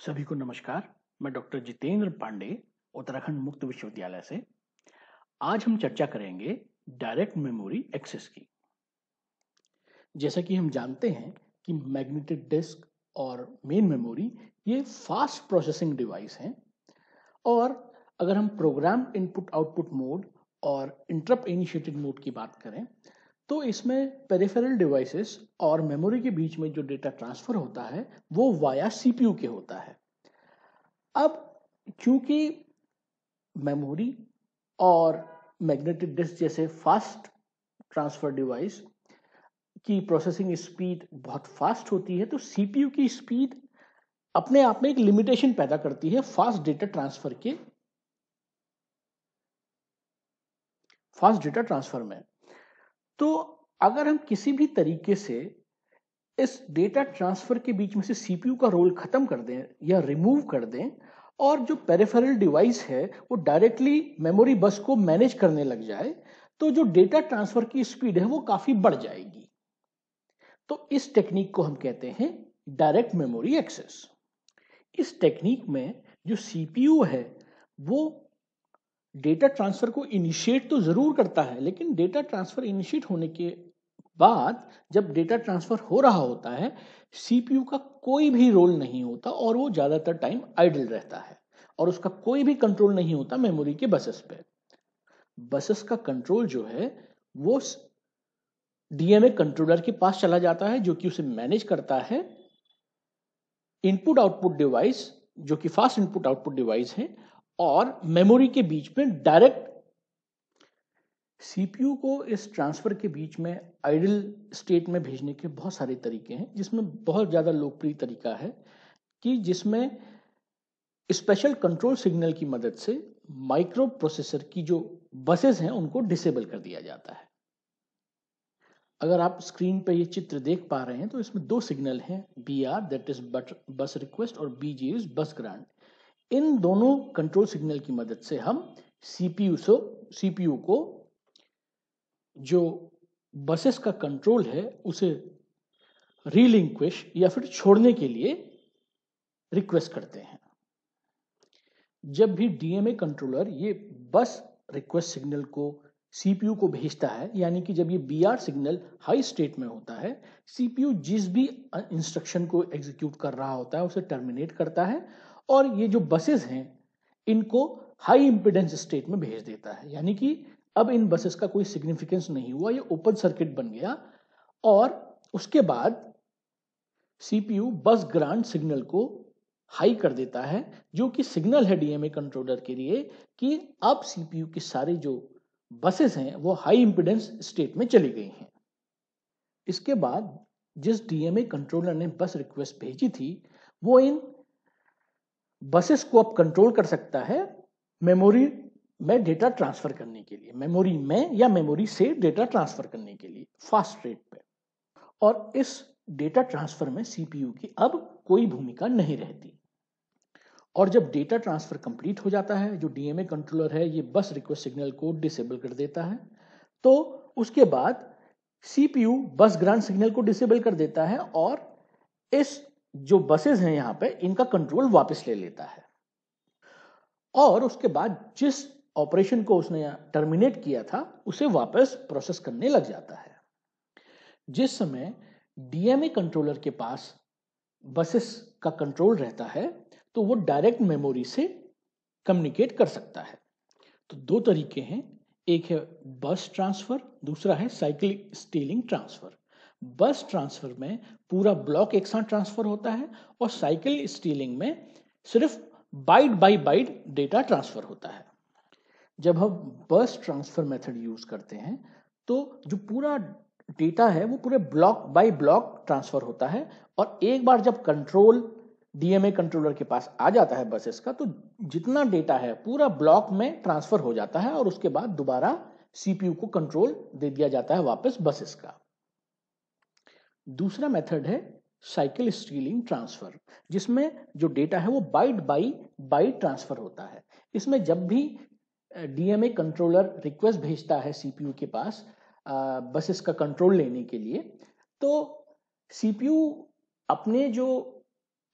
सभी को नमस्कार मैं डॉक्टर जितेंद्र पांडे उत्तराखंड मुक्त विश्वविद्यालय से आज हम चर्चा करेंगे डायरेक्ट मेमोरी एक्सेस की जैसा कि हम जानते हैं कि मैग्नेटिक डिस्क और मेन मेमोरी ये फास्ट प्रोसेसिंग डिवाइस हैं और अगर हम प्रोग्राम इनपुट आउटपुट मोड और इंटरप्ट इनिशिएटेड मोड की बात करें तो इसमें पेरिफेरल डिवाइसेस और मेमोरी के बीच में जो डेटा ट्रांसफर होता है वो वाया सीपीयू के होता है अब क्योंकि मेमोरी और मैग्नेटिक डिस्क जैसे फास्ट ट्रांसफर डिवाइस की प्रोसेसिंग स्पीड बहुत फास्ट होती है तो सीपीयू की स्पीड अपने आप में एक लिमिटेशन पैदा करती है फास्ट डेटा ट्रांसफर के फास्ट डेटा ट्रांसफर में तो अगर हम किसी भी तरीके से इस डेटा ट्रांसफर के बीच में से सीपीयू का रोल खत्म कर दें या रिमूव कर दें और जो पेरिफेरल डिवाइस है वो डायरेक्टली मेमोरी बस को मैनेज करने लग जाए तो जो डेटा ट्रांसफर की स्पीड है वो काफी बढ़ जाएगी तो इस टेक्निक को हम कहते हैं डायरेक्ट मेमोरी एक्सेस इस टेक्निक में जो सीपीयू है वो डेटा ट्रांसफर को इनिशिएट तो जरूर करता है लेकिन डेटा ट्रांसफर इनिशिएट होने के बाद जब डेटा ट्रांसफर हो रहा होता है सीपीयू का कोई भी रोल नहीं होता और वो ज्यादातर टाइम आइडल रहता है और उसका कोई भी कंट्रोल नहीं होता मेमोरी के बसेस पे बसेस का कंट्रोल जो है वो डीएमए कंट्रोलर के पास चला जाता है जो कि उसे मैनेज करता है इनपुट आउटपुट डिवाइस जो कि फास्ट इनपुट आउटपुट डिवाइस है और मेमोरी के बीच में डायरेक्ट सीपीयू को इस ट्रांसफर के बीच में आइडल स्टेट में भेजने के बहुत सारे तरीके हैं जिसमें बहुत ज़्यादा लोकप्रिय तरीका है कि जिसमें स्पेशल कंट्रोल सिग्नल की मदद से माइक्रो प्रोसेसर की जो बसेस हैं उनको डिसेबल कर दिया जाता है अगर आप स्क्रीन पर ये चित्र देख पा रहे हैं तो इसमें दो सिग्नल हैं B R that is bus request और B G is bus grant इन दोनों कंट्रोल सिग्नल की मदद से हम सीपीयू से सीपीयू को जो बसेस का कंट्रोल है उसे रिलिंक्विश या फिर छोड़ने के लिए रिक्वेस्ट करते हैं जब भी डीएमए कंट्रोलर ये बस रिक्वेस्ट सिग्नल को सीपीयू को भेजता है यानी कि जब ये बीआर सिग्नल हाई स्टेट में होता है सीपीयू जिस भी इंस्ट्रक्शन को एग्जीक्यूट कर रहा होता है उसे टर्मिनेट करता है और ये जो बसेस हैं इनको हाई इम्पिडेंस स्टेट में भेज देता है यानी कि अब इन बसेस का कोई सिग्निफिकेंस नहीं हुआ ये ओपन सर्किट बन गया और उसके बाद सीपीयू बस ग्रांड सिग्नल को हाई कर देता है जो कि सिग्नल है डीएमए कंट्रोलर के लिए कि अब सीपीयू की सारी जो बसेस हैं वो हाई इम्पिडेंस स्टेट में चली गई हैं इसके बाद जिस डीएमए कंट्रोलर ने बस रिक्वेस्ट भेजी थी वो इन बसेस को अब कंट्रोल कर सकता है मेमोरी में डेटा ट्रांसफर करने के लिए मेमोरी में या मेमोरी से डेटा ट्रांसफर करने के लिए फास्ट रेट पे और इस डेटा ट्रांसफर में सीपीयू की अब कोई भूमिका नहीं रहती और जब डेटा ट्रांसफर कंप्लीट हो जाता है जो डीएमए कंट्रोलर है ये बस रिक्वेस्ट सिग्नल को डिसेबल कर देता है तो उसके बाद सीपीयू बस ग्रांड सिग्नल को डिसेबल कर देता है और इस जो बसेस हैं यहां पे इनका कंट्रोल वापस ले लेता है और उसके बाद जिस ऑपरेशन को उसने टर्मिनेट किया था उसे वापस प्रोसेस करने लग जाता है जिस समय डीएमए कंट्रोलर के पास बसेस का कंट्रोल रहता है तो वो डायरेक्ट मेमोरी से कम्युनिकेट कर सकता है तो दो तरीके हैं एक है बस ट्रांसफर दूसरा है cycle stealing transfer bus transfer में पूरा ब्लॉक एक साथ ट्रांसफर होता है और साइकिल स्टीलिंग में सिर्फ byte by byte data transfer होता है जब हम बस ट्रांसफर मेथड यूज करते हैं तो जो पूरा डेटा है वो पूरे ब्लॉक बाय ब्लॉक ट्रांसफर होता है और एक बार जब कंट्रोल डीएमए कंट्रोलर के पास आ जाता है बसेस का तो जितना डेटा है पूरा ब्लॉक में ट्रांसफर हो जाता है और उसके बाद दोबारा सीपीयू को कंट्रोल दे दिया जाता है वापस बसेस का दूसरा मेथड है साइकिल स्टीलिंग ट्रांसफर जिसमें जो डेटा है वो बाइट बाई बाइट ट्रांसफर होता है इसमें जब भी डीएमए कंट्रोलर रिक्वेस्ट भेजता है सीपीयू के पास बस इसका कंट्रोल लेने के लिए तो सीपीयू अपने जो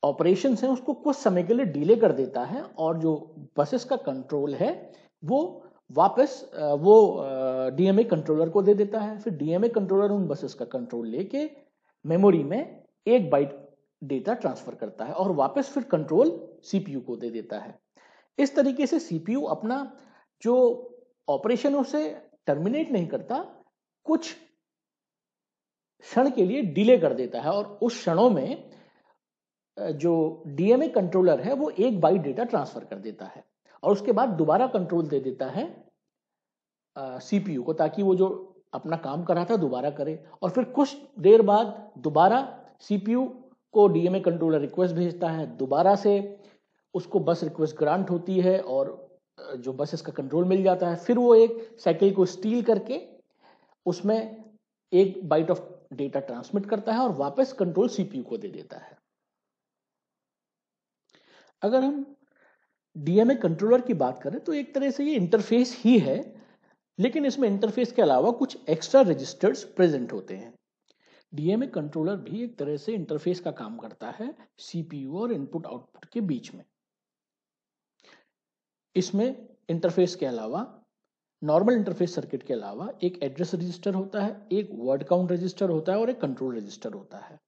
ऑपरेशंस हैं उसको कुछ समय के लिए डिले कर देता है और जो बसेस का कंट्रोल है वो वापस वो डीएमए कंट्रोलर को दे देता है फिर डीएमए कंट्रोलर उन बसेस का कंट्रोल लेके मेमोरी में एक बाइट डेटा ट्रांसफर करता है और वापस फिर कंट्रोल सीपीयू को दे देता है इस तरीके से सीपीयू अपना जो ऑपरेशन उसे टर्मिनेट नहीं करता कुछ क्षण के लिए डिले कर देता है और उस क्षणों में जो डीएमए कंट्रोलर है वो एक बाइट डेटा ट्रांसफर कर देता है और उसके बाद दोबारा कंट्रोल दे देता है सीपीयू को ताकि वो जो अपना काम करा था दोबारा करे और फिर कुछ देर बाद दोबारा सीपीयू को डीएमए कंट्रोलर रिक्वेस्ट भेजता है दोबारा से उसको बस रिक्वेस्ट ग्रांट होती है और जो बसेस का कंट्रोल मिल जाता है फिर वो एक साइकिल को स्टील करके उसमें एक बाइट ऑफ डेटा ट्रांसमिट करता है और वापस कंट्रोल सीपीयू को दे देता है अगर हम डीएमए कंट्रोलर की बात करें तो एक तरह से ये इंटरफेस ही है लेकिन इसमें इंटरफेस के अलावा कुछ एक्स्ट्रा रजिस्टर्स प्रेजेंट होते हैं डीएमए कंट्रोलर भी एक तरह से इंटरफेस का काम करता है सीपीयू और इनपुट आउटपुट के बीच में इसमें इंटरफेस के अलावा नॉर्मल इंटरफेस सर्किट के अलावा एक एड्रेस रजिस्टर होता है एक वर्ड काउंट रजिस्टर होता है और एक कंट्रोल रजिस्टर होता है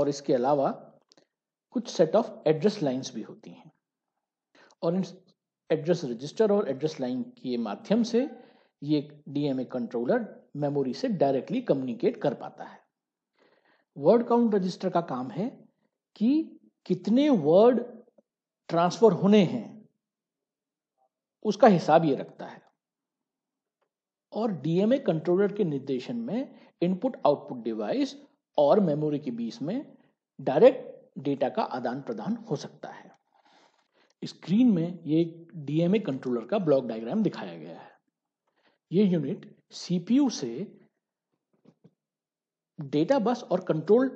और इसके अलावा कुछ सेट ऑफ एड्रेस लाइंस भी होती हैं और इन एड्रेस रजिस्टर और एड्रेस लाइन के माध्यम से ये डीएमए कंट्रोलर मेमोरी से डायरेक्टली कम्युनिकेट कर पाता है वर्ड काउंट रजिस्टर का काम है कि कितने वर्ड ट्रांसफर होने हैं उसका हिसाब ये रखता है और डीएमए कंट्रोलर के निर्देशन में इनपुट आउटपुट डिवाइस और मेमोरी के बीच में डायरेक्ट डेटा का आदान प्रदान हो सकता है स्क्रीन में ये एक डीएमए कंट्रोलर का ब्लॉक डायग्राम दिखाया गया है ये यूनिट सीपीयू से डेटा बस और कंट्रोल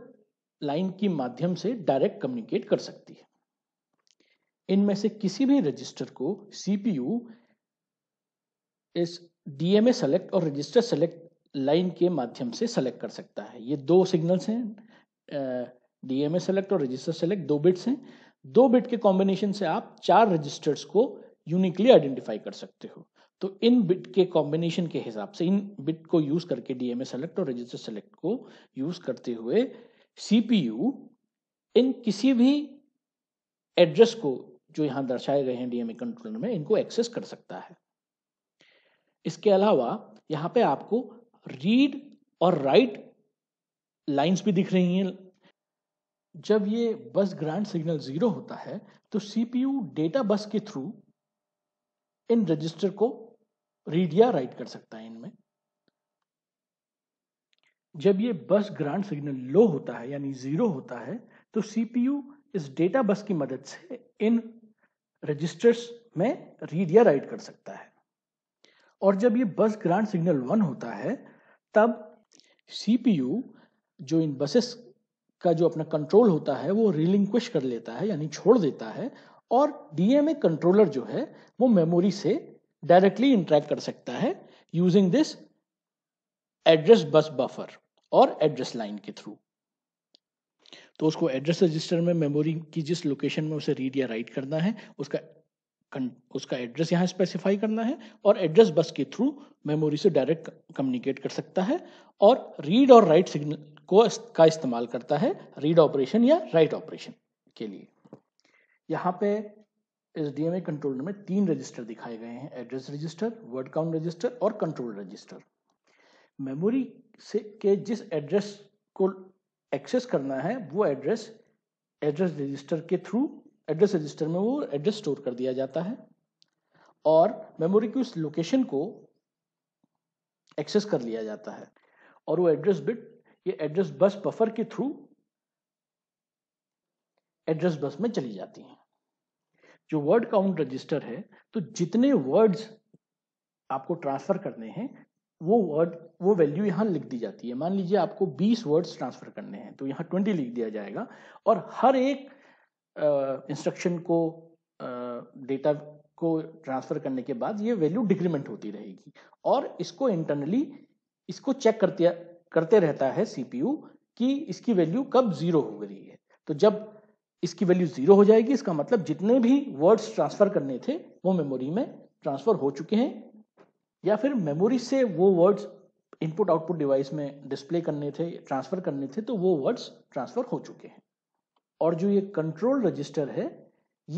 लाइन के माध्यम से डायरेक्ट कम्युनिकेट कर सकती है इनमें से किसी भी रजिस्टर को सीपीयू इस डीएमए सेलेक्ट और रजिस्टर सेलेक्ट लाइन के माध्यम से सेलेक्ट कर सकता है ये दो सिग्नल्स हैं डीएमए सेलेक्ट और रजिस्टर सेलेक्ट दो बिट्स हैं दो बिट के कॉम्बिनेशन से आप चार रजिस्टर्स को यूनिकली आइडेंटिफाई कर सकते हो तो इन बिट के कॉम्बिनेशन के हिसाब से इन बिट को यूज करके डीएमए सेलेक्ट और रजिस्टर सेलेक्ट को यूज करते हुए सीपीयू इन किसी भी एड्रेस को जो यहां दर्शाए गए हैं डीएमए कंट्रोलर में इनको एक्सेस कर सकता है इसके अलावा यहां पे आपको रीड और राइट लाइंस भी दिख रही हैं जब ये बस ग्रांड सिग्नल जीरो होता है तो सीपीयू डेटा बस के थ्रू इन रजिस्टर को रीड या राइट कर सकता है इनमें जब ये बस ग्रांड सिग्नल लो होता है यानी जीरो होता है तो सीपीयू इस डेटा बस की मदद से इन रजिस्टर्स में रीड या राइट कर सकता है और जब ये बस ग्रांड सिग्नल वन होता है तब सीपीयू जो इन बसेस का जो अपना कंट्रोल होता है वो रिलिंक्विश कर लेता है यानी छोड़ देता है और डीएमए कंट्रोलर जो है वो मेमोरी से डायरेक्टली इंटरेक्ट कर सकता है using this address bus buffer और एड्रेस लाइन के थ्रू तो उसको एड्रेस रजिस्टर में मेमोरी की जिस लोकेशन में उसे रीड या राइट करना है उसका उसका एड्रेस यहाँ स्पेसिफाई करना है और एड्रेस बस के थ्रू मेमोरी से डायरेक्ट कम्युनिकेट कर सकता है और रीड और राइट सिग्नल को का इस्तेमाल करता है रीड ऑपरेशन या राइट ऑपरेशन के लिए यहाँ पे S D M A control में तीन रजिस्टर दिखाए गए हैं address register word count register और कंट्रोल रजिस्टर मेमोरी से के जिस एड्रेस को एक्सेस करना है वो एड्रेस एड्रेस रजिस्टर के थ्रू एड्रेस रजिस्टर में वो एड्रेस स्टोर कर दिया जाता है और मेमोरी की उस लोकेशन को एक्सेस कर लिया जाता है और वो एड्रेस बिट ये एड्रेस बस बफर के थ्रू एड्रेस बस में चली जाती है जो वर्ड काउंट रजिस्टर है तो जितने वर्ड्स आपको ट्रांसफर करने हैं वो वर्ड वो वैल्यू यहाँ लिख दी जाती है मान लीजिए आपको 20 वर्ड्स ट्रांसफर करने हैं तो यहाँ 20 लिख दिया जाएगा और हर एक इंस्ट्रक्शन को डेटा को ट्रांसफर करने के बाद ये वैल्यू डिक्रीमेंट होती रहेगी और इसको इंटरनली इसको चेक करते करते रहता है सीपीयू कि इसकी वैल्यू कब जीरो हो गई है तो जब इसकी वैल्यू जीरो हो जाएगी इसका मतलब जितने भी वर्ड्स ट्रांसफर करने थे वो मेमोरी में ट्रांसफर हो चुके हैं या फिर मेमोरी से वो वर्ड्स इनपुट आउटपुट डिवाइस में डिस्प्ले करने थे ट्रांसफर करने थे तो वो वर्ड्स ट्रांसफर हो चुके हैं और जो ये कंट्रोल रजिस्टर है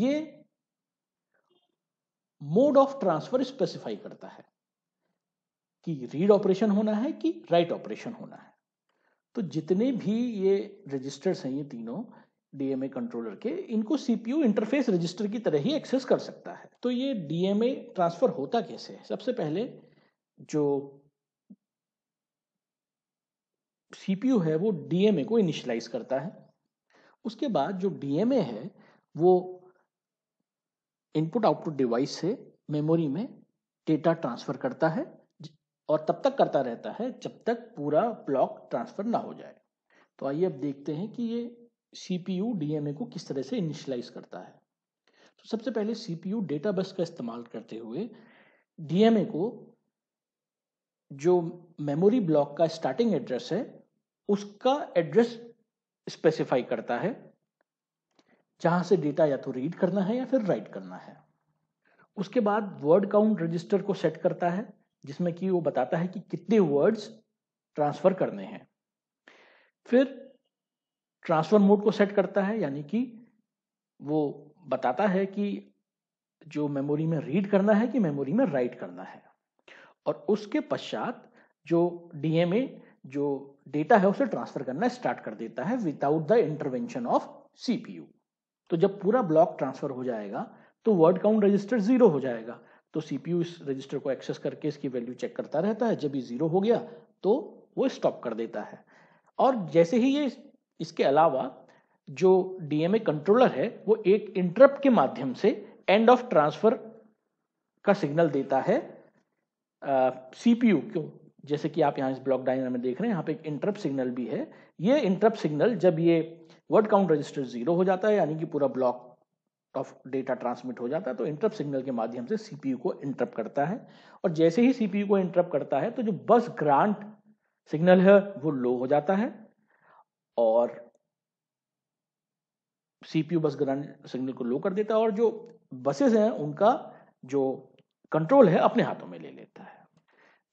ये मोड ऑफ ट्रांसफर स्पेसिफाई करता है कि रीड ऑपरेशन होना है कि राइट ऑपरेशन होना है तो जितने भी ये रजिस्टर्स हैं ये तीनों डीएमए कंट्रोलर के इनको सीपीयू इंटरफेस रजिस्टर की तरह ही एक्सेस कर सकता है तो ये डीएमए ट्रांसफर होता कैसे है सबसे पहले जो सीपीयू है वो डीएमए को इनिशलाइज करता है उसके बाद जो डीएमए है वो इनपुट आउटपुट डिवाइस से मेमोरी में डेटा ट्रांसफर करता है और तब तक करता रहता है जब तक पूरा ब्लॉक ट्रांसफर ना हो जाए तो आइए अब देखते हैं कि ये सीपीयू डीएमए को किस तरह से इनिशलाइज करता है तो सबसे पहले सीपीयू डेटा बस का इस्तेमाल करते हुए डीएमए को जो मेमोरी ब्लॉक का स्टार्टिंग एड्रेस है उसका एड्रेस स्पेसिफाई करता है जहां से डेटा या तो रीड करना है या फिर राइट करना है उसके बाद वर्ड काउंट रजिस्टर को सेट करता है जिसमें कि वो बताता है कि कितने वर्ड्स ट्रांसफर करने हैं फिर ट्रांसफर मोड को सेट करता है यानी कि वो बताता है कि जो मेमोरी में रीड करना है कि मेमोरी में राइट करना है और उसके पश्चात जो डीएमए जो डेटा है उसे ट्रांसफर करना स्टार्ट कर देता है without the intervention of CPU तो जब पूरा ब्लॉक ट्रांसफर हो जाएगा तो वर्ड काउंट रजिस्टर जीरो हो जाएगा तो सीपीयू इस रजिस्टर को एक्सेस करके इसकी वैल्यू चेक करता रहता है जब ये जीरो हो गया तो वो स्टॉप कर देता है और जैसे ही ये इसके अलावा जो डीएमए कंट्रोलर है वो एक इंटरप्ट के माध्यम से एंड ऑफ ट्रांसफर का सिग्नल देता है सीपीयू क्यों जैसे कि आप यहाँ इस ब्लॉक डायग्राम में देख रहे हैं यहाँ पे एक इंटरप सिग्नल भी है ये इंटरप्ट सिग्नल जब ये वर्ड काउंट रजिस्टर जीरो हो जाता है यानी कि पूरा ब्लॉक ऑफ डेटा ट्रांसमिट हो जाता है तो इंटरप सिग्नल के माध्यम से सीपीयू को इंटरप्ट करता है और जैसे ही सीपीयू को इंटरप्ट करता है तो जो बस ग्रांट सिग्नल है वो लो हो जाता है और सीपीयू बस ग्रांट सिग्नल को लो कर देता है और जो बसेस हैं उनका जो कंट्रोल है अपने हाथों में ले लेता है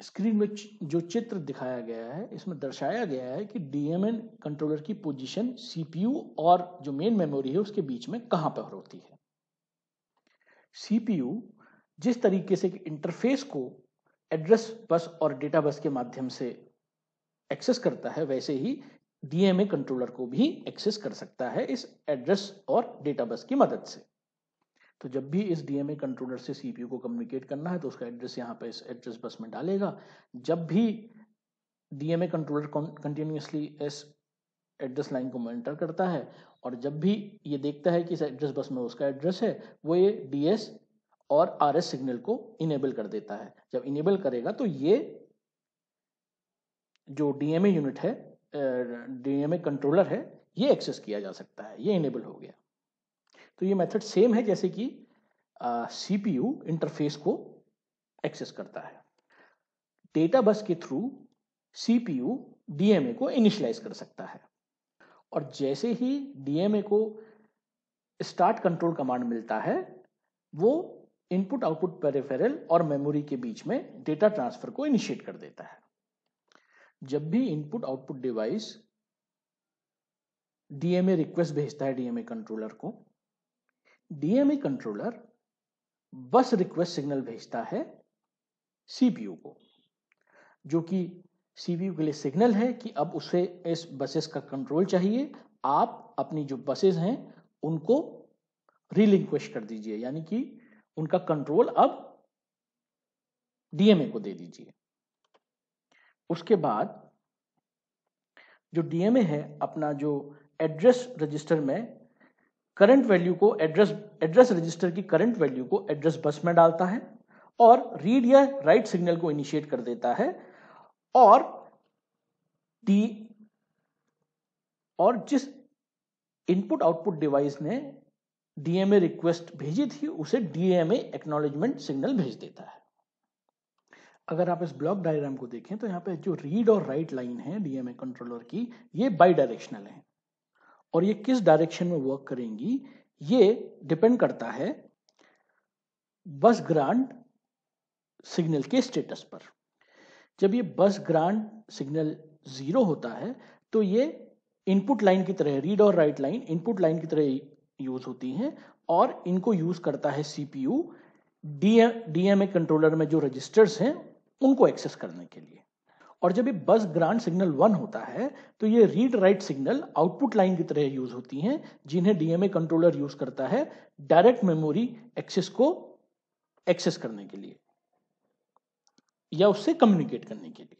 स्क्रीन में जो चित्र दिखाया गया है इसमें दर्शाया गया है कि डीएमएन कंट्रोलर की पोजीशन सीपीयू और जो मेन मेमोरी है उसके बीच में कहां पर होती है सीपीयू जिस तरीके से इंटरफेस को एड्रेस बस और डेटा बस के माध्यम से एक्सेस करता है वैसे ही डीएमए कंट्रोलर को भी एक्सेस कर सकता है इस एड्रेस और डेटा बस की मदद से तो जब भी इस डीएमए कंट्रोलर से सीपीयू को कम्युनिकेट करना है तो उसका एड्रेस यहाँ पे इस एड्रेस बस में डालेगा जब भी डीएमए कंट्रोलर कंटिन्यूसली इस एड्रेस लाइन को मॉनिटर करता है और जब भी ये देखता है कि इस एड्रेस बस में उसका एड्रेस है वो ये डीएस और आर एस सिग्नल को इनेबल कर देता है जब इनेबल करेगा तो ये जो डीएमए यूनिट है डीएमए कंट्रोलर है ये एक्सेस किया जा सकता है ये इनेबल हो गया तो ये मेथड सेम है जैसे कि सी इंटरफेस को एक्सेस करता है डेटा बस के थ्रू सी पी डीएमए को इनिशियलाइज कर सकता है और जैसे ही डीएमए को स्टार्ट कंट्रोल कमांड मिलता है वो इनपुट आउटपुट पेरिफेरल और मेमोरी के बीच में डेटा ट्रांसफर को इनिशिएट कर देता है जब भी input output device DMA request भेजता है डीएमए कंट्रोलर को DMA controller bus request signal भेजता है सीपीयू को जो कि सीपीयू के लिए सिग्नल है कि अब उसे इस बसेस का कंट्रोल चाहिए आप अपनी जो बसेस हैं उनको रिलिंक्वेस्ट कर दीजिए यानी कि उनका कंट्रोल अब डीएमए को दे दीजिए उसके बाद जो डीएमए है अपना जो एड्रेस रजिस्टर में करंट वैल्यू को एड्रेस एड्रेस रजिस्टर की करंट वैल्यू को एड्रेस बस में डालता है और रीड या राइट सिग्नल को इनिशिएट कर देता है और डी और जिस इनपुट आउटपुट डिवाइस ने डीएमए रिक्वेस्ट भेजी थी उसे डीएमए एक्नोलेजमेंट सिग्नल भेज देता है अगर आप इस ब्लॉक डायग्राम को देखें तो यहां पे जो रीड और राइट लाइन है डीएमए कंट्रोलर की ये बाई डायरेक्शनल है और ये किस डायरेक्शन में वर्क करेंगी ये डिपेंड करता है बस ग्रांड सिग्नल के स्टेटस पर जब ये बस ग्रांड सिग्नल जीरो होता है तो ये इनपुट लाइन की तरह रीड और राइट लाइन इनपुट लाइन की तरह यूज होती हैं और इनको यूज करता है सीपीयू डीएमए कंट्रोलर में जो रजिस्टर्स हैं उनको एक्सेस करने के लिए और जब ये बस ग्रांड सिग्नल वन होता है तो ये read write signal output line की तरह यूज होती हैं जिन्हें डीएमए कंट्रोलर यूज करता है डायरेक्ट मेमोरी एक्सेस को एक्सेस करने के लिए या उससे कम्युनिकेट करने के लिए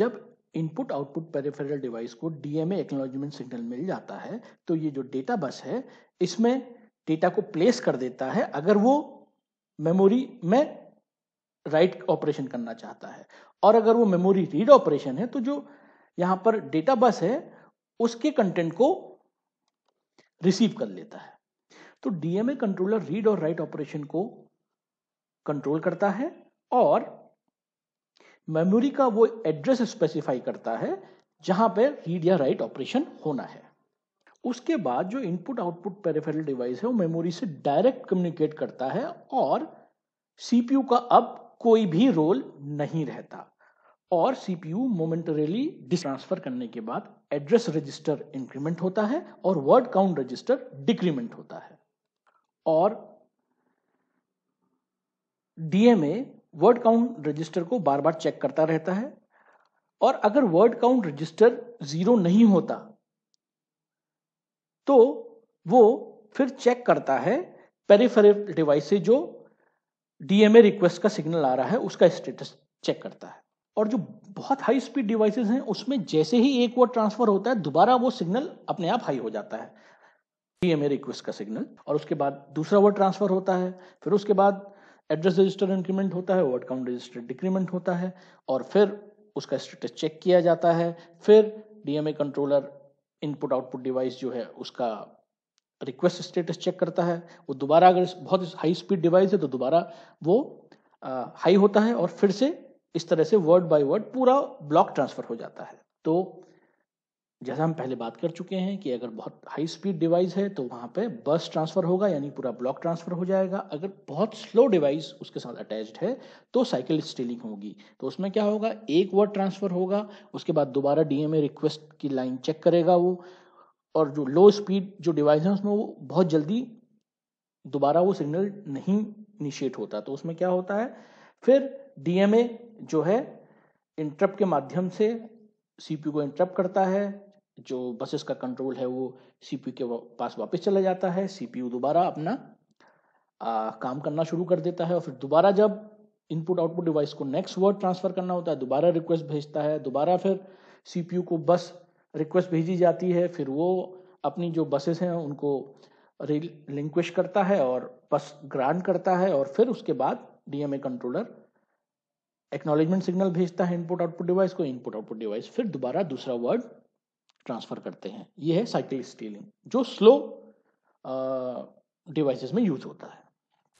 जब इनपुट आउटपुट पेरिफेरल डिवाइस को डीएमए एक्नोलॉजमेंट सिग्नल मिल जाता है तो ये जो डेटा बस है इसमें डेटा को प्लेस कर देता है अगर वो मेमोरी में राइट ऑपरेशन करना चाहता है और अगर वो मेमोरी रीड ऑपरेशन है तो जो यहां पर डेटा बस है उसके कंटेंट को रिसीव कर लेता है तो डीएमए कंट्रोलर रीड और राइट ऑपरेशन को कंट्रोल करता है और मेमोरी का वो एड्रेस स्पेसिफाई करता है जहां पर रीड या राइट ऑपरेशन होना है उसके बाद जो इनपुट आउटपुट पेरिफेरल डिवाइस है वो मेमोरी से डायरेक्ट कम्युनिकेट करता है और सीपीयू का अब कोई भी रोल नहीं रहता और सीपीयू मोमेंटरीली डिस्ट्रांसफर करने के बाद एड्रेस रजिस्टर इंक्रीमेंट होता है और वर्ड काउंट रजिस्टर डिक्रीमेंट होता है और डीएमए वर्ड काउंट रजिस्टर को बार बार चेक करता रहता है और अगर वर्ड काउंट रजिस्टर जीरो नहीं होता तो वो फिर चेक करता है पेरिफेरल डिवाइस से जो डीएमए रिक्वेस्ट का सिग्नल आ रहा है उसका स्टेटस चेक करता है और जो बहुत हाई स्पीड डिवाइसेस हैं उसमें जैसे ही एक वर्ड ट्रांसफर होता है दोबारा वो सिग्नल अपने आप हाई हो जाता है डीएमए रिक्वेस्ट का सिग्नल और उसके बाद दूसरा वर्ड ट्रांसफर होता है फिर उसके बाद एड्रेस रजिस्टर इंक्रीमेंट होता है वर्ड काउंट रजिस्टर डिक्रीमेंट होता है और फिर उसका स्टेटस चेक किया जाता है फिर DMA controller input output device जो है उसका रिक्वेस्ट स्टेटस चेक करता है वो दोबारा अगर बहुत हाई स्पीड डिवाइस है तो दोबारा वो हाई होता है और फिर से इस तरह से वर्ड बाय वर्ड पूरा ब्लॉक ट्रांसफर हो जाता है तो जैसा हम पहले बात कर चुके हैं कि अगर बहुत हाई स्पीड डिवाइस है तो वहाँ पे बस ट्रांसफर होगा यानी पूरा ब्लॉक ट्रांसफर हो जाएगा अगर बहुत स्लो डिवाइस उसके साथ अटैच्ड है तो साइकिल स्टीलिंग होगी तो उसमें क्या होगा एक वर्ड ट्रांसफर होगा उसके बाद दोबारा डीएमए रिक्वेस्ट की लाइन चेक करेगा वो और जो लो स्पीड जो डिवाइस है उसमें वो बहुत जल्दी दोबारा वो सिग्नल नहीं इनिशिएट होता तो उसमें क्या होता है फिर डीएमए जो है इंटरप्ट के माध्यम से सीपीयू को इंटरप्ट करता है जो बसेस का कंट्रोल है वो सीपीयू के पास वापस चला जाता है सीपीयू दोबारा अपना आ, काम करना शुरू कर देता है और फिर दोबारा जब इनपुट आउटपुट डिवाइस को नेक्स्ट वर्ड ट्रांसफर करना होता है दोबारा रिक्वेस्ट भेजता है दोबारा फिर सीपीयू को बस रिक्वेस्ट भेजी जाती है फिर वो अपनी जो बसेस हैं उनको रिलिंक्विश करता है और बस ग्रांट करता है और फिर उसके बाद डीएमए कंट्रोलर एक्नोलेजमेंट सिग्नल भेजता है इनपुट आउटपुट डिवाइस को इनपुट आउटपुट डिवाइस फिर दोबारा दूसरा वर्ड ट्रांसफर करते हैं ये है साइकिल स्टीलिंग जो स्लो डिवाइसेस में यूज होता है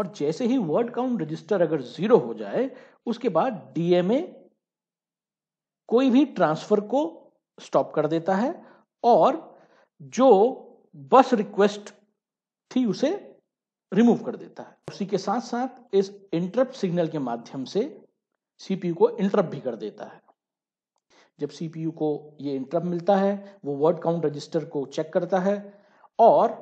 और जैसे ही वर्ड काउंट रजिस्टर अगर जीरो हो जाए उसके बाद डीएमए कोई भी ट्रांसफर को स्टॉप कर देता है और जो बस रिक्वेस्ट थी उसे रिमूव कर देता है उसी के साथ साथ इस इंटरप्ट सिग्नल के माध्यम से सीपीयू को इंटरप्ट भी कर देता है जब सीपीयू को ये इंटरप्ट मिलता है वो वर्ड काउंट रजिस्टर को चेक करता है और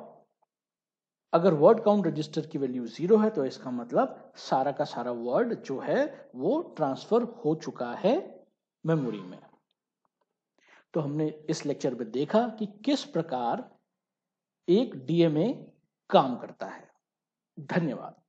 अगर वर्ड काउंट रजिस्टर की वैल्यू जीरो है तो इसका मतलब सारा का सारा वर्ड जो है वो ट्रांसफर हो चुका है मेमोरी में तो हमने इस लेक्चर में देखा कि किस प्रकार एक डीएमए काम करता है धन्यवाद